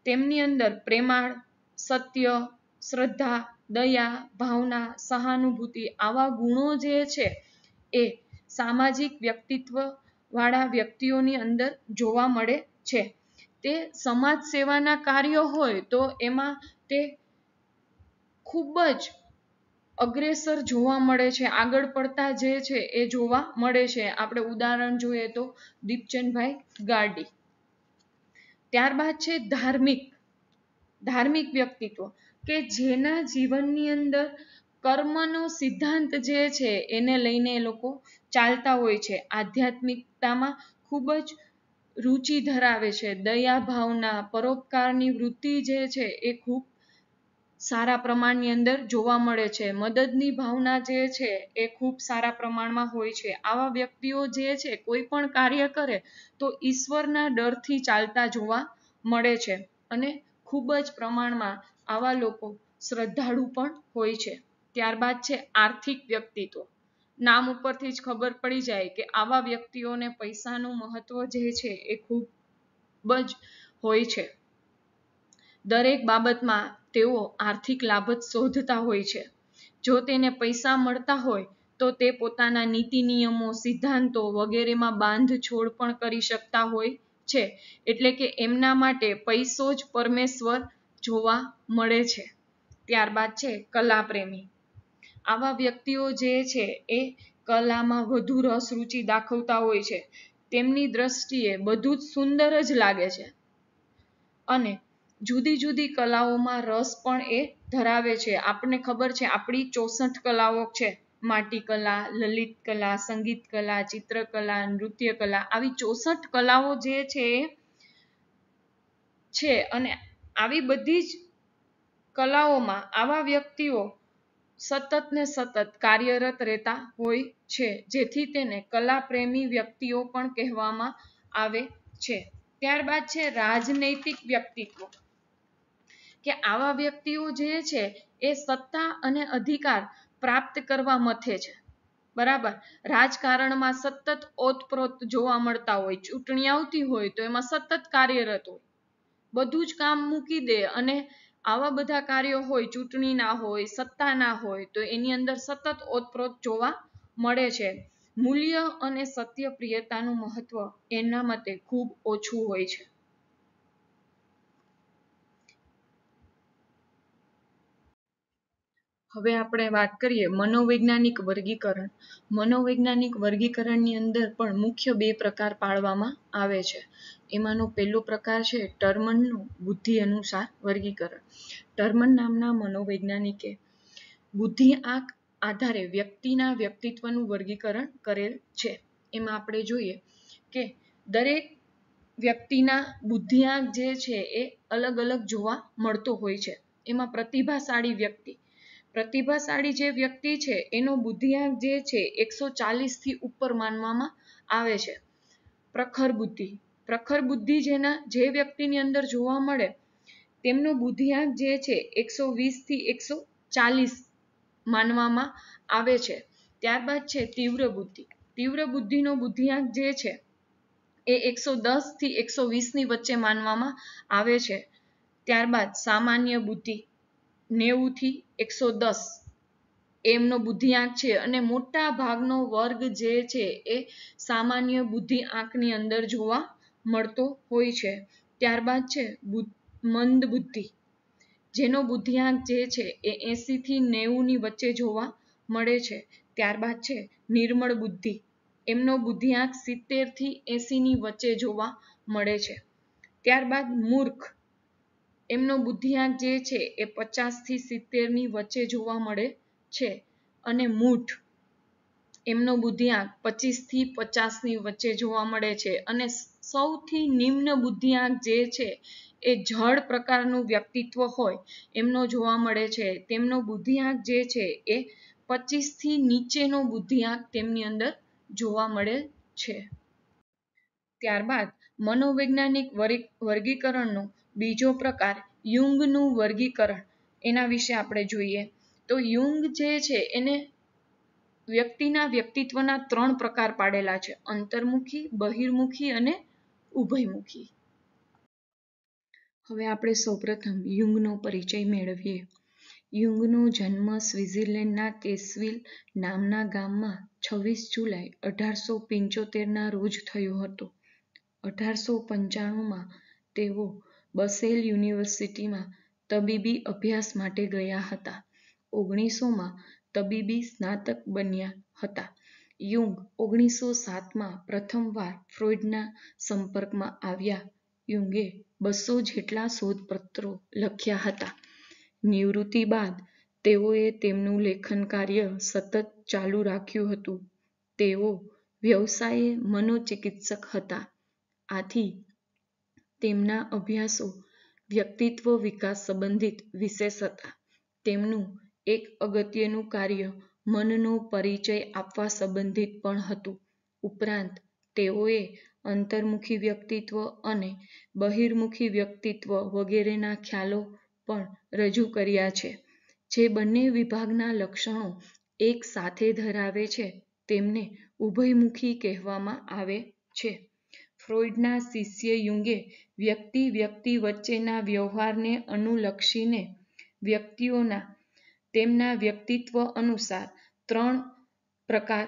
તેમની અંદર પ્રેમાળ સત્ય શ્રદ્ધા દયા ભાવના સહાનુભૂતિ આવા ગુણો જે છે એ સામાજિક વ્યક્તિત્વ વાળા વ્યક્તિઓની અંદર જોવા મળે છે તે સમાજ સેવાના કાર્યો હોય તો એમાં તે ખૂબ જ અગ્રેસર જોવા મળે છે આગળ પડતા જે છે એ જોવા મળે છે આપણે ઉદાહરણ જોઈએ તો દીપચંદભાઈ ગાડી ત્યારબાદ છે ધાર્મિક ધાર્મિક વ્યક્તિત્વ કે જેના જીવનની અંદર કર્મનો સિદ્ધાંત જે છે એને લઈને એ લોકો ચાલતા હોય છે આધ્યાત્મિકતામાં ખૂબ જ રુચિ ધરાવે છે દયા ભાવના પરોપકારની વૃત્તિ જે છે એ ખૂબ સારા પ્રમાણની અંદર જોવા મળે છે મદદની ભાવના જે છે એ ખૂબ સારા પ્રમાણમાં હોય છે આવા વ્યક્તિઓ જે છે કોઈ પણ કાર્ય કરે તો ઈશ્વરના ડરથી ચાલતા જોવા મળે છે અને ખૂબ જ પ્રમાણમાં આવા લોકો શ્રદ્ધાળુ પણ હોય છે ત્યારબાદ છે આર્થિક વ્યક્તિત્વ નામ ઉપરથી જ ખબર પડી જાય કે આવા વ્યક્તિઓને પૈસાનું મહત્વ જે છે એ ખૂબ જ હોય છે દરેક બાબતમાં તેઓ આર્થિક લાભ જ શોધતા હોય છે જો તેને પૈસા મળતા હોય તો તે પોતાના નીતિ નિયમો સિદ્ધાંતો વગેરેમાં બાંધ છોડ પણ કરી શકતા હોય છે એટલે કે એમના માટે પૈસો જ પરમેશ્વર જોવા મળે છે ત્યારબાદ છે કલાપ્રેમી આવા વ્યક્તિઓ જે છે એ કલામાં વધુ રસ રુચિ દાખવતા હોય છે તેમની દ્રષ્ટિએ બધું જ સુંદર જ લાગે છે અને જુદી જુદી કલાઓમાં રસ પણ એ ધરાવે છે આપણને ખબર છે આપણી ચોસઠ કલાઓ છે માટી કલા લલિત કલા સંગીત કલા ચિત્રકલા નૃત્ય કલા આવી ચોસઠ કલાઓ જે છે છે અને આવી બધી જ કલાઓમાં આવા વ્યક્તિઓ સતત ને સતત કાર્યરત રહેતા હોય છે જેથી તેને કલાપ્રેમી વ્યક્તિઓ પણ કહેવામાં આવે છે ત્યારબાદ છે રાજનૈતિક વ્યક્તિત્વ કે આવા વ્યક્તિઓ જે છે એ સત્તા અને અધિકાર પ્રાપ્ત કરવા મથે છે બરાબર રાજકારણમાં સતત ઓતપ્રોત જોવા મળતા હોય ચૂંટણી આવતી હોય તો એમાં સતત કાર્યરત હોય બધું જ કામ મૂકી દે અને આવા બધા કાર્યો હોય ચૂંટણીના હોય સત્તાના હોય તો એની અંદર સતત ઓતપ્રોત જોવા મળે છે મૂલ્ય અને સત્ય પ્રિયતાનું મહત્વ એના મતે ખૂબ ઓછું હોય છે હવે આપણે વાત કરીએ મનોવૈજ્ઞાનિક વર્ગીકરણ મનોવૈજ્ઞાનિક વર્ગીકરણની અંદર પણ મુખ્ય બે પ્રકાર પાડવામાં આવે છે એમાંનો પહેલો પ્રકાર છે ટર્મનનું બુદ્ધિ અનુસાર વર્ગીકરણ ટર્મન નામના મનોવૈજ્ઞાનિકે બુદ્ધિ આંક આધારે વ્યક્તિના વ્યક્તિત્વનું વર્ગીકરણ કરેલ છે એમાં આપણે જોઈએ કે દરેક વ્યક્તિના બુદ્ધિઆંક જે છે એ અલગ અલગ જોવા મળતો હોય છે એમાં પ્રતિભાશાળી વ્યક્તિ પ્રતિભાશાળી જે વ્યક્તિ છે એનો બુદ્ધિઆંક જે છે એકસો ચાલીસથી ઉપર માનવામાં આવે છે પ્રખર બુદ્ધિ પ્રખર બુદ્ધિ જેના જે વ્યક્તિની અંદર જોવા મળે તેમનો બુદ્ધિઆંક જે છે એકસો વીસથી એકસો ચાલીસ માનવામાં આવે છે ત્યારબાદ છે તીવ્ર બુદ્ધિ તીવ્ર બુદ્ધિનો બુદ્ધિઆંક જે છે એ એકસો દસથી એકસો વીસની વચ્ચે માનવામાં આવે છે ત્યારબાદ સામાન્ય બુદ્ધિ નેવુંથી એકસો દસ એમનો બુદ્ધિઆંક છે અને મોટા ભાગનો વર્ગ જે છે એ સામાન્ય બુદ્ધિ આંકની અંદર જોવા મળતો હોય છે ત્યારબાદ છે મંદ બુદ્ધિ જેનો બુદ્ધિઆંક જે છે એ એંશીથી નેવુંની વચ્ચે જોવા મળે છે ત્યારબાદ છે નિર્મળ બુદ્ધિ એમનો બુદ્ધિઆંક સિત્તેરથી એંશીની વચ્ચે જોવા મળે છે ત્યારબાદ મૂર્ખ એમનો બુદ્ધિઆંક જે છે એ પચાસથી સિત્તેરની વચ્ચે જોવા મળે છે અને મૂઠ એમનો બુદ્ધિઆંક પચીસથી પચાસની વચ્ચે જોવા મળે છે અને સૌથી નિમ્ન બુદ્ધિઆંક જે છે એ જળ પ્રકારનું વ્યક્તિત્વ હોય એમનો જોવા મળે છે તેમનો બુદ્ધિઆંક જે છે એ થી નીચેનો બુદ્ધિઆંક તેમની અંદર જોવા મળે છે ત્યારબાદ મનોવૈજ્ઞાનિક વર્ગીકરણનો બીજો પ્રકાર યુંગનું વર્ગીકરણ એના વિશે આપણે જોઈએ તો યુંગ જે છે એને વ્યક્તિના વ્યક્તિત્વના ત્રણ પ્રકાર પાડેલા છે અંતર્મુખી બહિર્મુખી અને ઉભયમુખી હવે આપણે સૌપ્રથમ યુંગનો પરિચય મેળવીએ યુંગનો જન્મ સ્વિટ્ઝર્લેન્ડના તેસ્વિલ નામના ગામમાં છવ્વીસ જુલાઈ અઢારસો પંચોતેરના રોજ થયો હતો અઢારસો પંચાણુંમાં તેઓ બસેલ યુનિવર્સિટીમાં તબીબી અભ્યાસ માટે ગયા હતા ઓગણીસોમાં તબીબી સ્નાતક બન્યા હતા યુંગ ઓગણીસો સાતમાં પ્રથમવાર ફ્રોઈડના સંપર્કમાં આવ્યા યુંગે બસો જેટલા શોધપત્રો લખ્યા હતા નિવૃત્તિ બાદ તેઓએ તેમનું લેખનકાર્ય સતત ચાલુ રાખ્યું હતું તેઓ વ્યવસાયે મનોચિકિત્સક હતા આથી તેમના અભ્યાસો વ્યક્તિત્વ વિકાસ સંબંધિત વિશેષ હતા તેમનું એક અગત્યનું કાર્ય મનનો પરિચય આપવા સંબંધિત પણ હતું ઉપરાંત તેઓએ અંતર્મુખી વ્યક્તિત્વ અને બહિર્મુખી વ્યક્તિત્વ વગેરેના ખ્યાલો પણ રજૂ કર્યા છે જે બંને વિભાગના લક્ષણો એક સાથે ધરાવે છે તેમને ઉભયમુખી કહેવામાં આવે છે ફ્રોઇડના શિષ્ય યુંગે વ્યક્તિ વ્યક્તિ વચ્ચેના વ્યવહારને અનુલક્ષીને વ્યક્તિઓના તેમના વ્યક્તિત્વ અનુસાર ત્રણ પ્રકાર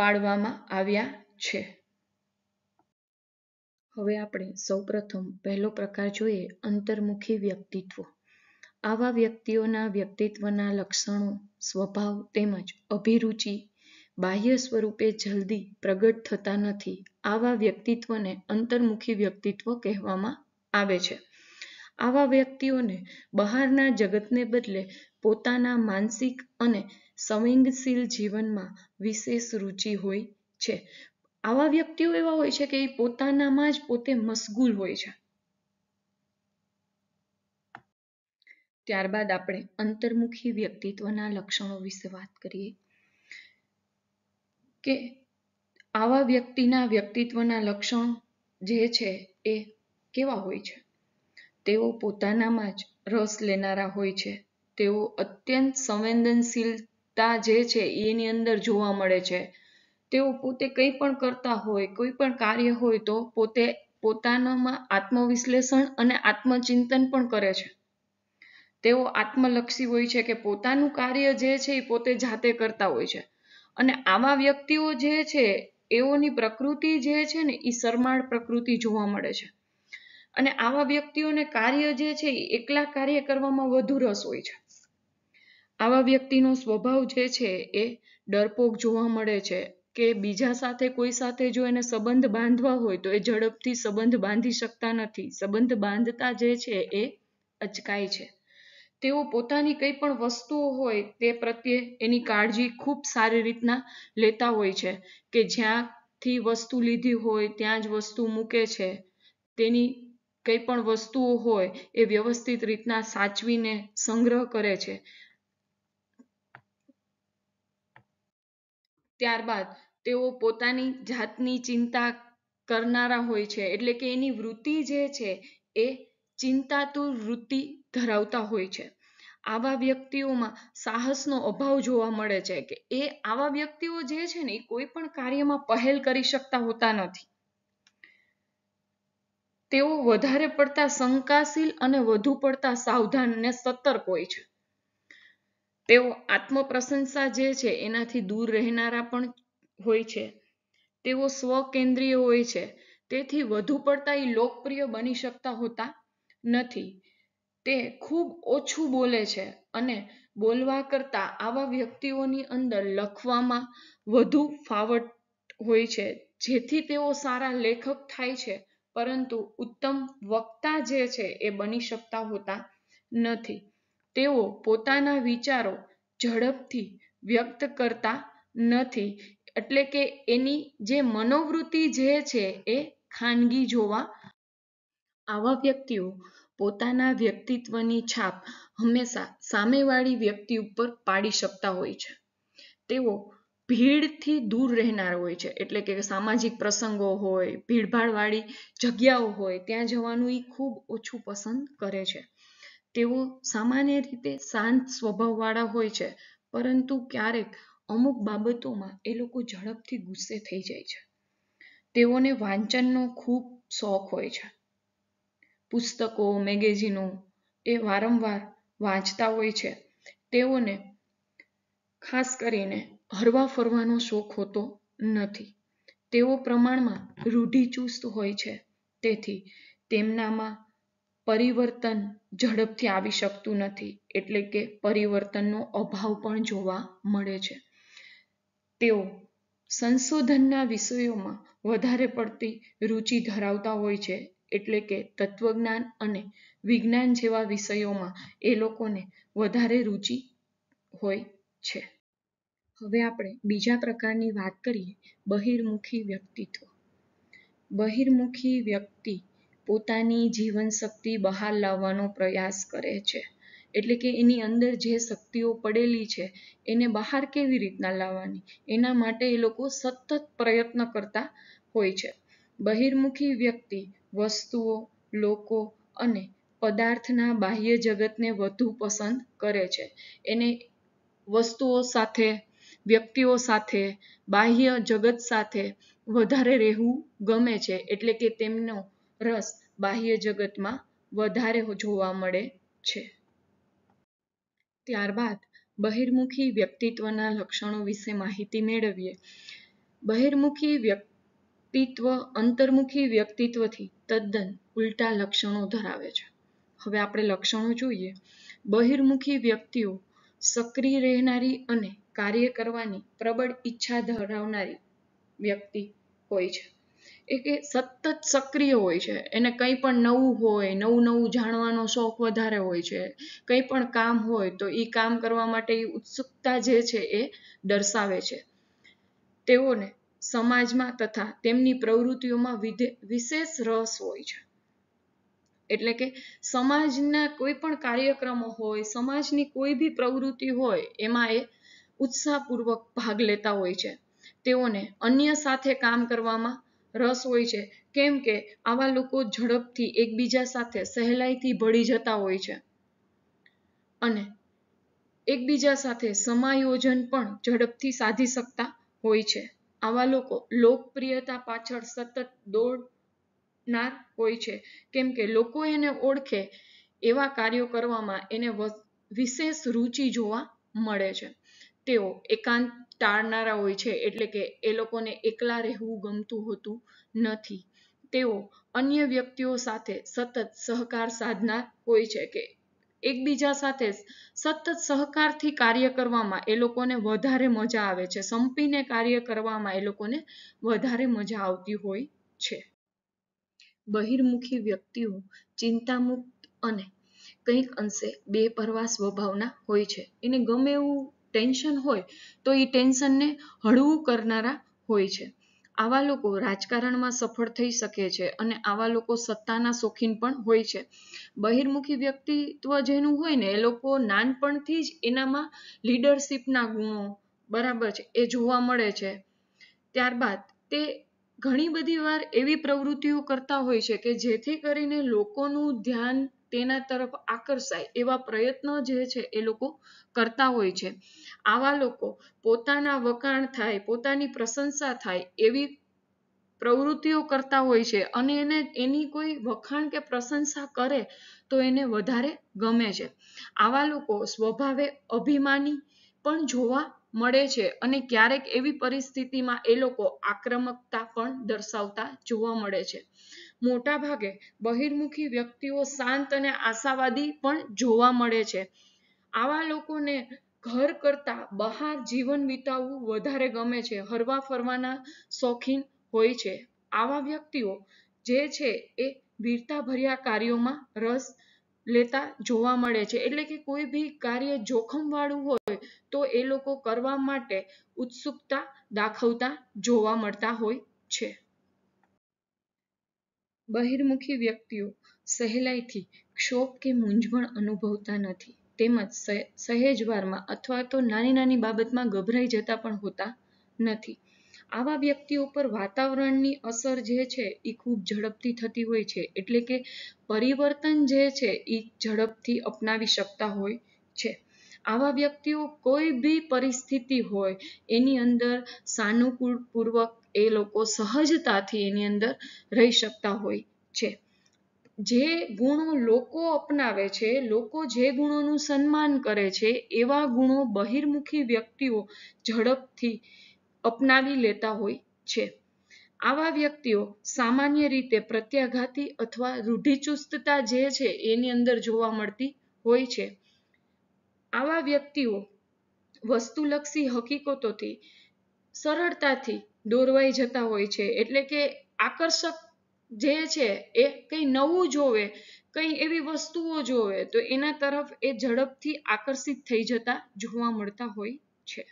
પાડવામાં આવ્યા છે હવે આપણે સૌપ્રથમ પહેલો પ્રકાર જોઈએ અંતર્મુખી વ્યક્તિત્વ આવા વ્યક્તિઓના વ્યક્તિત્વના લક્ષણો સ્વભાવ તેમજ અભિરુચિ બાહ્ય સ્વરૂપે જલ્દી પ્રગટ થતા નથી આવા વ્યક્તિત્વને અંતર્મુખી વ્યક્તિત્વ કહેવામાં આવે છે આવા વ્યક્તિઓને બહારના જગતને બદલે પોતાના માનસિક અને સંવેદનશીલ જીવનમાં વિશેષ રુચિ હોય છે આવા વ્યક્તિઓ એવા હોય છે કે એ પોતાનામાં જ પોતે મશગુલ હોય છે ત્યારબાદ આપણે અંતર્મુખી વ્યક્તિત્વના લક્ષણો વિશે વાત કરીએ કે આવા વ્યક્તિના વ્યક્તિત્વના લક્ષણ જે છે એ કેવા હોય છે તેઓ પોતાનામાં જ રસ લેનારા હોય છે તેઓ અત્યંત સંવેદનશીલતા જે છે એની અંદર જોવા મળે છે તેઓ પોતે કંઈ પણ કરતા હોય કોઈ પણ કાર્ય હોય તો પોતે પોતાનામાં આત્મવિશ્લેષણ અને આત્મચિંતન પણ કરે છે તેઓ આત્મલક્ષી હોય છે કે પોતાનું કાર્ય જે છે એ પોતે જાતે કરતા હોય છે અને આવા વ્યક્તિઓ જે છે એઓની પ્રકૃતિ જે છે ને એ શરમાળ પ્રકૃતિ જોવા મળે છે અને આવા વ્યક્તિઓને કાર્ય જે છે એ એકલા કાર્ય કરવામાં વધુ રસ હોય છે આવા વ્યક્તિનો સ્વભાવ જે છે એ ડરપોક જોવા મળે છે કે બીજા સાથે કોઈ સાથે જો એને સંબંધ બાંધવા હોય તો એ ઝડપથી સંબંધ બાંધી શકતા નથી સંબંધ બાંધતા જે છે એ અચકાય છે તેઓ પોતાની કંઈ પણ વસ્તુઓ હોય તે પ્રત્યે એની કાળજી ખૂબ સારી રીતના લેતા હોય છે કે જ્યાંથી વસ્તુ લીધી હોય ત્યાં જ વસ્તુ મૂકે છે તેની કંઈ પણ વસ્તુઓ હોય એ વ્યવસ્થિત રીતના સાચવીને સંગ્રહ કરે છે ત્યારબાદ તેઓ પોતાની જાતની ચિંતા કરનારા હોય છે એટલે કે એની વૃત્તિ જે છે એ ચિંતાતુર વૃત્તિ ધરાવતા હોય છે આવા વ્યક્તિઓમાં સાહસનો અભાવ જોવા મળે છે કે એ આવા વ્યક્તિઓ જે છે ને એ કોઈ પણ કાર્યમાં પહેલ કરી શકતા હોતા નથી તેઓ વધારે પડતા શંકાશીલ અને વધુ પડતા સાવધાન અને સતર્ક હોય છે તેઓ આત્મપ્રશંસા જે છે એનાથી દૂર રહેનારા પણ હોય છે તેઓ સ્વકેન્દ્રીય હોય છે તેથી વધુ પડતા એ લોકપ્રિય બની શકતા હોતા નથી તે ખૂબ ઓછું બોલે છે અને બોલવા કરતાં આવા વ્યક્તિઓની અંદર લખવામાં વધુ ફાવટ હોય છે જેથી તેઓ સારા લેખક થાય છે પરંતુ ઉત્તમ વક્તા જે છે એ બની શકતા હોતા નથી તેઓ પોતાના વિચારો ઝડપથી વ્યક્ત કરતા નથી એટલે કે એની જે મનોવૃત્તિ જે છે એ ખાનગી જોવા આવા વ્યક્તિઓ પોતાના વ્યક્તિત્વની છાપ હંમેશા સામેવાળી વ્યક્તિ ઉપર પાડી શકતા હોય છે તેઓ ભીડથી દૂર રહેનાર હોય છે એટલે કે સામાજિક પ્રસંગો હોય ભીડભાડવાળી જગ્યાઓ હોય ત્યાં જવાનું એ ખૂબ ઓછું પસંદ કરે છે તેઓ સામાન્ય રીતે શાંત સ્વભાવવાળા હોય છે પરંતુ ક્યારેક અમુક બાબતોમાં એ લોકો ઝડપથી ગુસ્સે થઈ જાય છે તેઓને વાંચનનો ખૂબ શોખ હોય છે પુસ્તકો મેગેઝીનો એ વારંવાર વાંચતા હોય છે તેઓને ખાસ કરીને હરવા ફરવાનો શોખ હોતો નથી તેઓ પ્રમાણમાં રૂઢિચુસ્ત હોય છે તેથી તેમનામાં પરિવર્તન ઝડપથી આવી શકતું નથી એટલે કે પરિવર્તનનો અભાવ પણ જોવા મળે છે તેઓ સંશોધનના વિષયોમાં વધારે પડતી રુચિ ધરાવતા હોય છે એટલે કે તત્વજ્ઞાન અને વિજ્ઞાન જેવા વિષયોમાં એ લોકોને વધારે રુચિ હોય છે હવે આપણે બીજા પ્રકારની વાત કરીએ બહિર્મુખી વ્યક્તિત્વ બહિર્મુખી વ્યક્તિ પોતાની જીવનશક્તિ બહાર લાવવાનો પ્રયાસ કરે છે એટલે કે એની અંદર જે શક્તિઓ પડેલી છે એને બહાર કેવી રીતના લાવવાની એના માટે એ લોકો સતત પ્રયત્ન કરતા હોય છે બહિર્મુખી વ્યક્તિ વસ્તુઓ લોકો અને પદાર્થના બાહ્ય જગતને વધુ પસંદ કરે છે એને વસ્તુઓ સાથે વ્યક્તિઓ સાથે બાહ્ય જગત સાથે વધારે રહેવું ગમે છે એટલે કે તેમનો રસ બાહ્ય જગતમાં વધારે જોવા મળે છે ત્યારબાદ બહિર્મુખી વ્યક્તિત્વના લક્ષણો વિશે માહિતી મેળવીએ બહિર્મુખી વ્યક્તિત્વ અંતર્મુખી વ્યક્તિત્વથી તદ્દન ઉલટા લક્ષણો ધરાવે છે હવે આપણે લક્ષણો જોઈએ બહિર્મુખી વ્યક્તિઓ સક્રિય રહેનારી અને કાર્ય કરવાની પ્રબળ ઈચ્છા ધરાવનારી વ્યક્તિ હોય છે એ સતત સક્રિય હોય છે એને કંઈ પણ નવું હોય નવું નવું જાણવાનો શોખ વધારે હોય છે કંઈ પણ કામ હોય તો એ કામ કરવા માટે એ ઉત્સુકતા જે છે એ દર્શાવે છે તેઓને સમાજમાં તથા તેમની પ્રવૃત્તિઓમાં વિશેષ રસ હોય છે એટલે કે સમાજના કોઈ પણ કાર્યક્રમો હોય સમાજની કોઈ બી પ્રવૃત્તિ હોય એમાં એ ઉત્સાહપૂર્વક ભાગ લેતા હોય છે તેઓને અન્ય સાથે કામ કરવામાં રસ હોય છે કેમ કે આવા લોકો ઝડપથી એકબીજા સાથે સહેલાઈથી ભળી જતા હોય છે અને એકબીજા સાથે સમાયોજન પણ ઝડપથી સાધી શકતા હોય છે આવા લોકો લોકપ્રિયતા પાછળ સતત દોડનાર હોય છે કેમ કે લોકો એને ઓળખે એવા કાર્યો કરવામાં એને વિશેષ રુચિ જોવા મળે છે તેઓ એકાંત ટાળનારા હોય છે એટલે કે એ લોકોને એકલા રહેવું ગમતું હોતું નથી તેઓ અન્ય વ્યક્તિઓ સાથે સતત સહકાર સાધનાર હોય છે કે એકબીજા સાથે સતત સહકારથી કાર્ય કરવામાં એ લોકોને વધારે મજા આવે છે સંપીને કાર્ય કરવામાં એ લોકોને વધારે મજા આવતી હોય છે બહિર્મુખી વ્યક્તિઓ ચિંતામુક્ત અને કંઈક અંશે બે પરવા સ્વભાવના હોય છે એને ગમે એવું ટેન્શન હોય તો એ ટેન્શનને હળવું કરનારા હોય છે આવા લોકો રાજકારણમાં સફળ થઈ શકે છે અને આવા લોકો સત્તાના શોખીન પણ હોય છે બહિર્મુખી વ્યક્તિત્વ જેનું હોય ને એ લોકો નાનપણથી જ એનામાં લીડરશિપના ગુણો બરાબર છે એ જોવા મળે છે ત્યારબાદ તે ઘણી બધી વાર એવી પ્રવૃત્તિઓ કરતા હોય છે કે જેથી કરીને લોકોનું ધ્યાન તેના તરફ આકર્ષાય એવા પ્રયત્નો જે છે એ લોકો કરતા હોય છે આવા લોકો પોતાના વખાણ થાય પોતાની પ્રશંસા થાય એવી પ્રવૃત્તિઓ કરતા હોય છે અને એને એની કોઈ વખાણ કે પ્રશંસા કરે તો એને વધારે ગમે છે આવા લોકો સ્વભાવે અભિમાની પણ જોવા મળે છે અને ક્યારેક એવી પરિસ્થિતિમાં એ લોકો આક્રમકતા પણ દર્શાવતા જોવા મળે છે મોટા ભાગે બહિર્મુખી વ્યક્તિઓ શાંત અને આશાવાદી પણ જોવા મળે છે. આવા લોકોને ઘર કરતાં બહાર જીવન વિતાવવું વધારે ગમે છે. હરવા ફરવાના શોખીન હોય છે. આવા વ્યક્તિઓ જે છે એ વીરતાભર્યા કાર્યોમાં રસ લેતા જોવા મળે છે એટલે કે કોઈ ભી કાર્ય જોખમવાળું હોય તો એ લોકો કરવા માટે ઉત્સુકતા દાખવતા જોવા મળતા હોય છે બહિર્મુખી વ્યક્તિઓ સહેલાઈથી ક્ષોભ કે મૂંઝવણ અનુભવતા નથી તેમજ સહેજવારમાં અથવા તો નાની નાની બાબતમાં ગભરાઈ જતા પણ હોતા નથી આવા વ્યક્તિઓ પર વાતાવરણની અસર જે છે એ ખૂબ ઝડપથી થતી હોય છે એટલે કે પરિવર્તન જે છે એ ઝડપથી અપનાવી શકતા હોય છે આવા વ્યક્તિઓ કોઈ બી પરિસ્થિતિ હોય એની અંદર સાનુકૂળપૂર્વક એ લોકો સહજતાથી એની અંદર રહી શકતા હોય છે જે ગુણો લોકો અપનાવે છે લોકો જે ગુણોનું સન્માન કરે છે એવા ગુણો બહિર્મુખી વ્યક્તિઓ ઝડપથી અપનાવી લેતા હોય છે આવા વ્યક્તિઓ સામાન્ય રીતે પ્રત્યાઘાતી અથવા રૂઢિચુસ્તતા જે છે એની અંદર જોવા મળતી હોય છે આવા વ્યક્તિઓ વસ્તુલક્ષી હકીકતોથી સરળતાથી દોરવાઈ જતા હોય છે એટલે કે આકર્ષક જે છે એ કંઈ નવું જોવે કંઈ એવી વસ્તુઓ જોવે તો એના તરફ એ ઝડપથી આકર્ષિત થઈ જતા જોવા મળતા હોય છે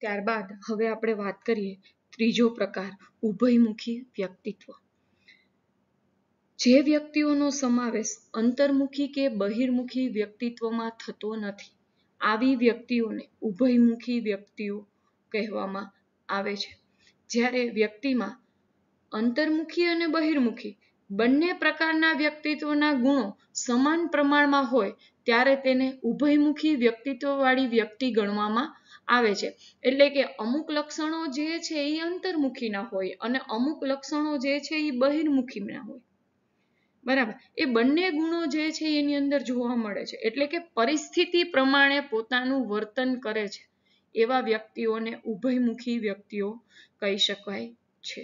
ત્યારબાદ હવે આપણે વાત કરીએ ત્રીજો પ્રકાર ઉભયમુખી વ્યક્તિત્વ જે વ્યક્તિઓનો સમાવેશ અંતર્મુખી કે બહિર્મુખી વ્યક્તિત્વમાં થતો નથી આવી વ્યક્તિઓને ઉભયમુખી વ્યક્તિઓ કહેવામાં આવે છે જ્યારે વ્યક્તિમાં અંતર્મુખી અને બહિર્મુખી બંને પ્રકારના વ્યક્તિત્વના ગુણો સમાન પ્રમાણમાં હોય ત્યારે તેને ઉભયમુખી વ્યક્તિત્વવાળી વ્યક્તિ ગણવામાં આવે છે એટલે કે અમુક લક્ષણો જે છે એ અંતર્મુખીના હોય અને અમુક લક્ષણો જે છે એ બહિર્મુખીના હોય બરાબર એ બંને ગુણો જે છે એની અંદર જોવા મળે છે એટલે કે પરિસ્થિતિ પ્રમાણે પોતાનું વર્તન કરે છે એવા વ્યક્તિઓને ઉભયમુખી વ્યક્તિઓ કહી શકાય છે.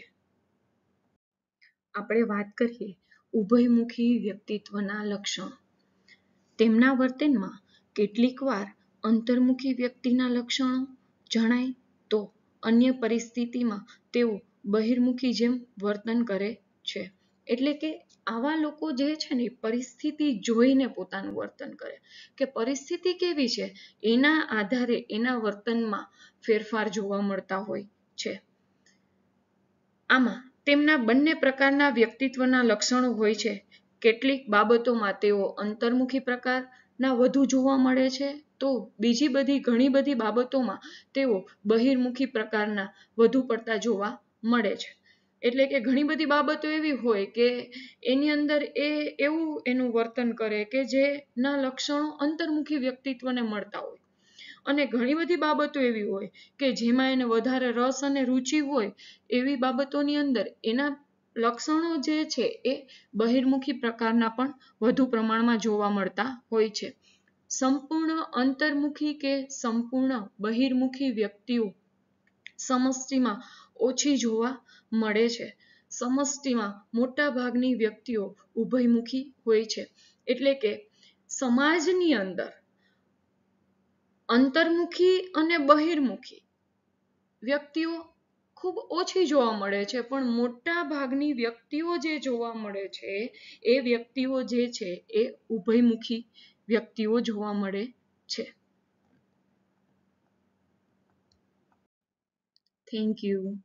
આપણે વાત કરીએ ઉભયમુખી વ્યક્તિત્વના લક્ષણ તેમના વર્તનમાં કેટલીકવાર અંતર્મુખી વ્યક્તિના લક્ષણો જણાય તો અન્ય પરિસ્થિતિમાં તેઓ બહિર્મુખી જેમ વર્તન કરે છે એટલે કે આવા લોકો જે છે ને પરિસ્થિતિ જોઈને પોતાનું વર્તન કરે કે પરિસ્થિતિ કેવી છે એના આધારે એના વર્તનમાં ફેરફાર જોવા મળતા હોય છે આમાં તેમના બંને પ્રકારના વ્યક્તિત્વના લક્ષણો હોય છે કેટલીક બાબતોમાં તેઓ અંતર્મુખી પ્રકારના વધુ જોવા મળે છે તો બીજી બધી ઘણી બધી બાબતોમાં તેઓ બહિર્મુખી પ્રકારના વધુ પડતા જોવા મળે છે એટલે કે ઘણી બધી બાબતો એવી હોય કે એની અંદર એ એવું એનું વર્તન કરે કે જેના લક્ષણો અંતર્મુખી વ્યક્તિત્વને મળતા હોય અને ઘણી બધી બાબતો એવી હોય કે જેમાં એને વધારે રસ અને રુચિ હોય એવી બાબતોની અંદર એના લક્ષણો જે છે એ બહિર્મુખી પ્રકારના પણ વધુ પ્રમાણમાં જોવા મળતા હોય છે સંપૂર્ણ અંતર્મુખી કે સંપૂર્ણ બહિર્મુખી વ્યક્તિઓ સમષ્ટિમાં ઓછી જોવા મળે છે સમષ્ટિમાં મોટાભાગની વ્યક્તિઓ ઉભયમુખી હોય છે એટલે કે સમાજની અંદર અંતર્મુખી અને બહિર્મુખી વ્યક્તિઓ ખૂબ ઓછી જોવા મળે છે પણ મોટા ભાગની વ્યક્તિઓ જે જોવા મળે છે એ વ્યક્તિઓ જે છે એ ઉભયમુખી વ્યક્તિઓ જોવા મળે છે Thank you.